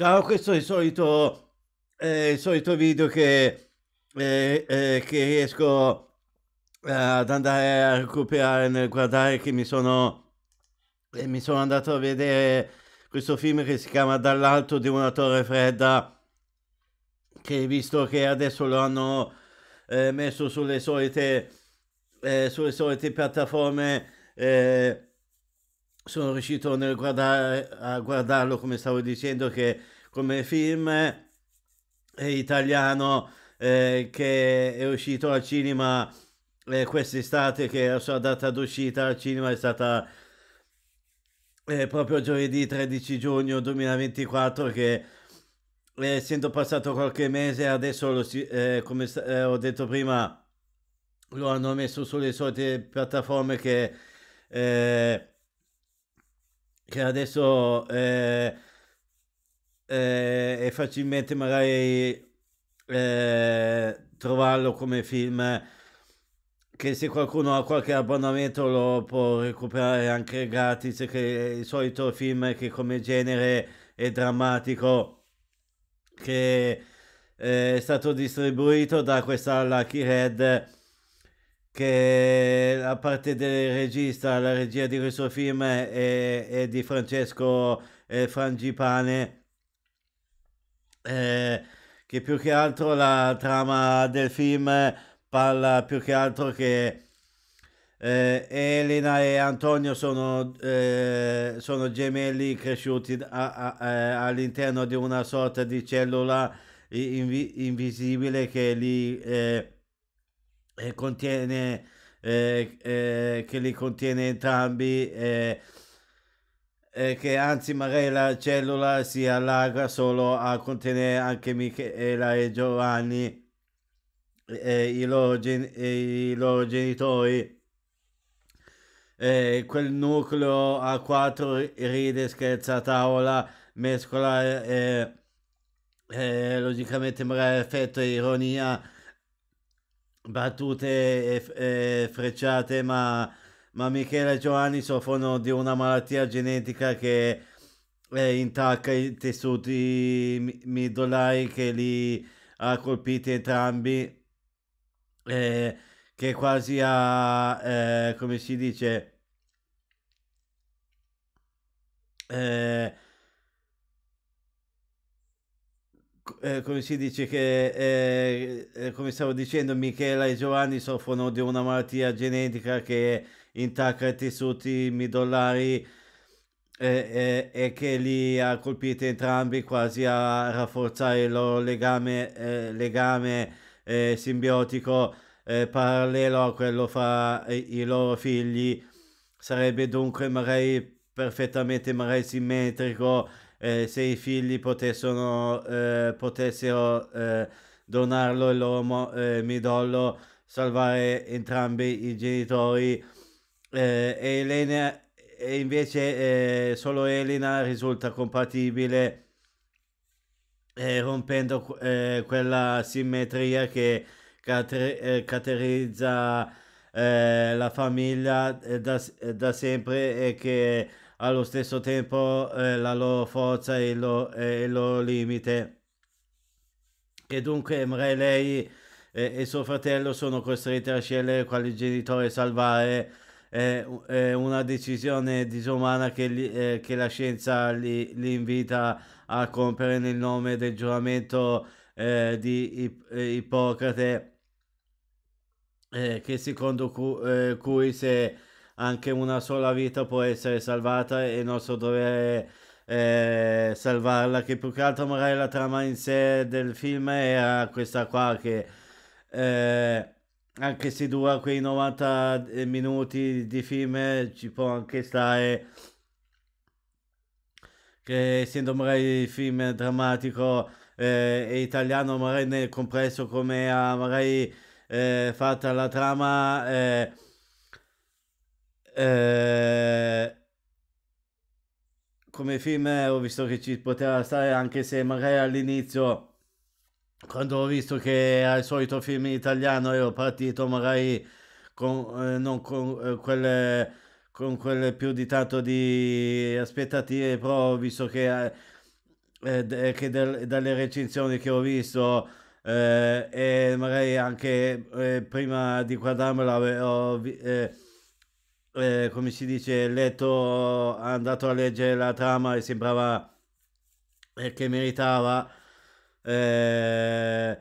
Ciao, questo è il solito, eh, il solito video che, eh, eh, che riesco ad andare a recuperare nel guardare che mi sono, mi sono andato a vedere questo film che si chiama Dall'alto di una torre fredda, che visto che adesso lo hanno eh, messo sulle solite, eh, sulle solite piattaforme eh, sono riuscito nel guardare, a guardarlo, come stavo dicendo, che come film eh, italiano eh, che è uscito al cinema eh, quest'estate, che la sua data d'uscita al cinema è stata eh, proprio giovedì 13 giugno 2024, che eh, essendo passato qualche mese, adesso lo, eh, come ho detto prima, lo hanno messo sulle solite piattaforme che che adesso eh, eh, è facilmente magari eh, trovarlo come film che se qualcuno ha qualche abbonamento lo può recuperare anche gratis che è il solito film che come genere è drammatico che eh, è stato distribuito da questa Lucky Red che la parte del regista, la regia di questo film è, è di Francesco eh, Frangipane, eh, che più che altro la trama del film parla più che altro che eh, Elena e Antonio sono, eh, sono gemelli cresciuti a, a, all'interno di una sorta di cellula invi- invisibile che li eh, contiene, eh, che li contiene entrambi eh, eh, che anzi magari la cellula si allarga solo a contenere anche Michela e Giovanni e i, loro, gen- e i loro genitori. E quel nucleo a quattro ride, scherza tavola, mescola eh, eh, logicamente magari effetto e ironia battute e, e frecciate, ma, ma Michele e Giovanni soffrono di una malattia genetica che eh, intacca i tessuti middolari che li ha colpiti entrambi, eh, che quasi ha, eh, come si dice, eh, eh, come si dice che, eh, eh, come stavo dicendo, Michela e Giovanni soffrono di una malattia genetica che intacca i tessuti midollari eh, eh, e che li ha colpiti entrambi quasi a rafforzare il loro legame, eh, legame simbiotico parallelo a quello fra i loro figli. Sarebbe dunque magari perfettamente magari simmetrico eh, se i figli potessero, eh, potessero eh, donarlo il loro mo- eh, midollo, salvare entrambi i genitori. e, eh, Elena, e invece eh, solo Elena risulta compatibile rompendo quella simmetria che cater- caratterizza la famiglia da, da sempre e che allo stesso tempo eh, la loro forza e il loro, eh, il loro limite. E dunque Mre lei eh, e suo fratello sono costretti a scegliere quale genitore salvare, una decisione disumana che, li, eh, che la scienza li, li, invita a compiere nel nome del giuramento eh, di Ip- eh, Ippocrate, che secondo cu- cui se anche una sola vita può essere salvata e il nostro dovere è eh, salvarla, che più che altro magari la trama in sé del film era questa qua che... Eh, anche se dura quei 90 eh, minuti di film ci può anche stare che essendo magari il film drammatico eh, e italiano magari nel complesso come ha magari eh, fatta la trama eh, eh, come film eh, ho visto che ci poteva stare anche se magari all'inizio quando ho visto che al solito film italiano ero partito magari con, eh, non con, eh, quelle, con quelle più di tanto di aspettative però ho visto che, eh, eh che del, dalle recensioni che ho visto e magari anche prima di guardarmela ho, eh, come si dice, letto, andato a leggere la trama e sembrava eh, che meritava. Eh,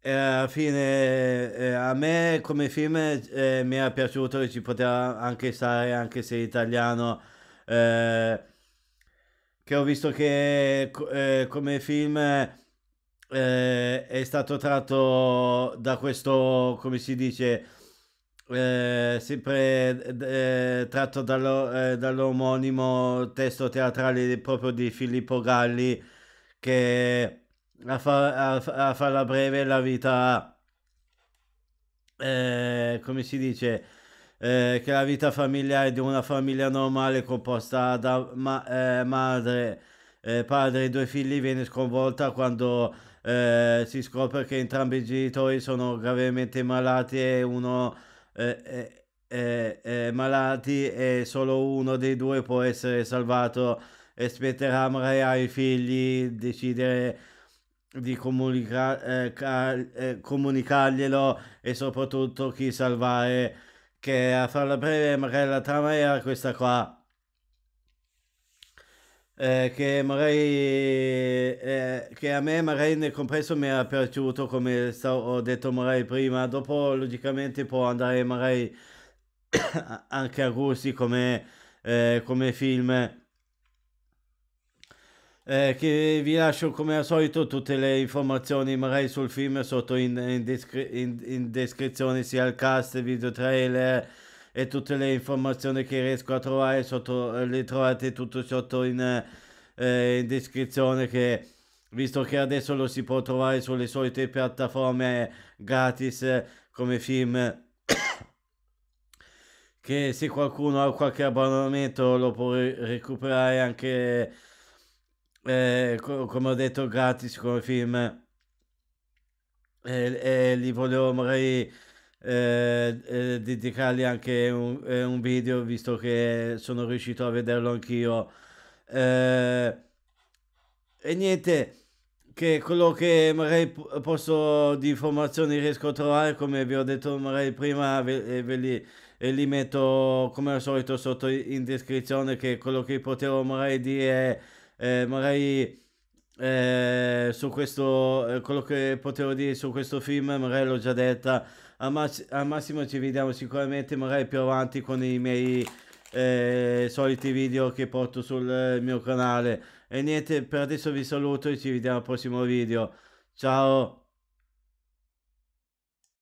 e alla fine eh, a me come film eh, mi è piaciuto che ci poteva anche stare, anche se italiano. Eh, che ho visto che come film... Eh, è stato tratto da questo, come si dice, eh, sempre eh, tratto dallo, eh, dall'omonimo testo teatrale proprio di Filippo Galli che a, fa, a, a farla breve la vita eh, come si dice eh, che la vita familiare di una famiglia normale composta da ma, eh, madre padre e due figli viene sconvolta quando si scopre che entrambi i genitori sono gravemente malati e uno eh eh, eh, eh, malati e eh, solo uno dei due può essere salvato e spetterà magari ai figli decidere di comunica- cal- comunicarglielo e soprattutto chi salvare che a farla breve magari la trama era questa qua eh, che magari eh, che a me magari nel complesso mi era piaciuto come stavo, ho detto magari prima dopo logicamente può andare magari anche a gusti come, eh, come film eh, che vi lascio come al solito tutte le informazioni magari sul film sotto in, in, descri- in, in descrizione sia il cast, video trailer e tutte le informazioni che riesco a trovare sotto, eh, le trovate tutto sotto in, eh, eh, in descrizione che visto che adesso lo si può trovare sulle solite piattaforme gratis eh, come film che se qualcuno ha qualche abbonamento lo può recuperare anche eh, come ho detto gratis come film e, e li volevo magari eh, eh, dedicargli anche un, eh, un, video visto che sono riuscito a vederlo anch'io eh, e niente che quello che magari posso di informazioni riesco a trovare come vi ho detto magari prima ve, ve li, li, metto come al solito sotto in descrizione che quello che potevo magari dire eh, magari eh, su questo, eh, quello che potevo dire su questo film, magari l'ho già detta. Al, mass- al massimo ci vediamo sicuramente, magari più avanti con i miei eh, soliti video che porto sul mio canale. E niente, per adesso vi saluto e ci vediamo al prossimo video. Ciao!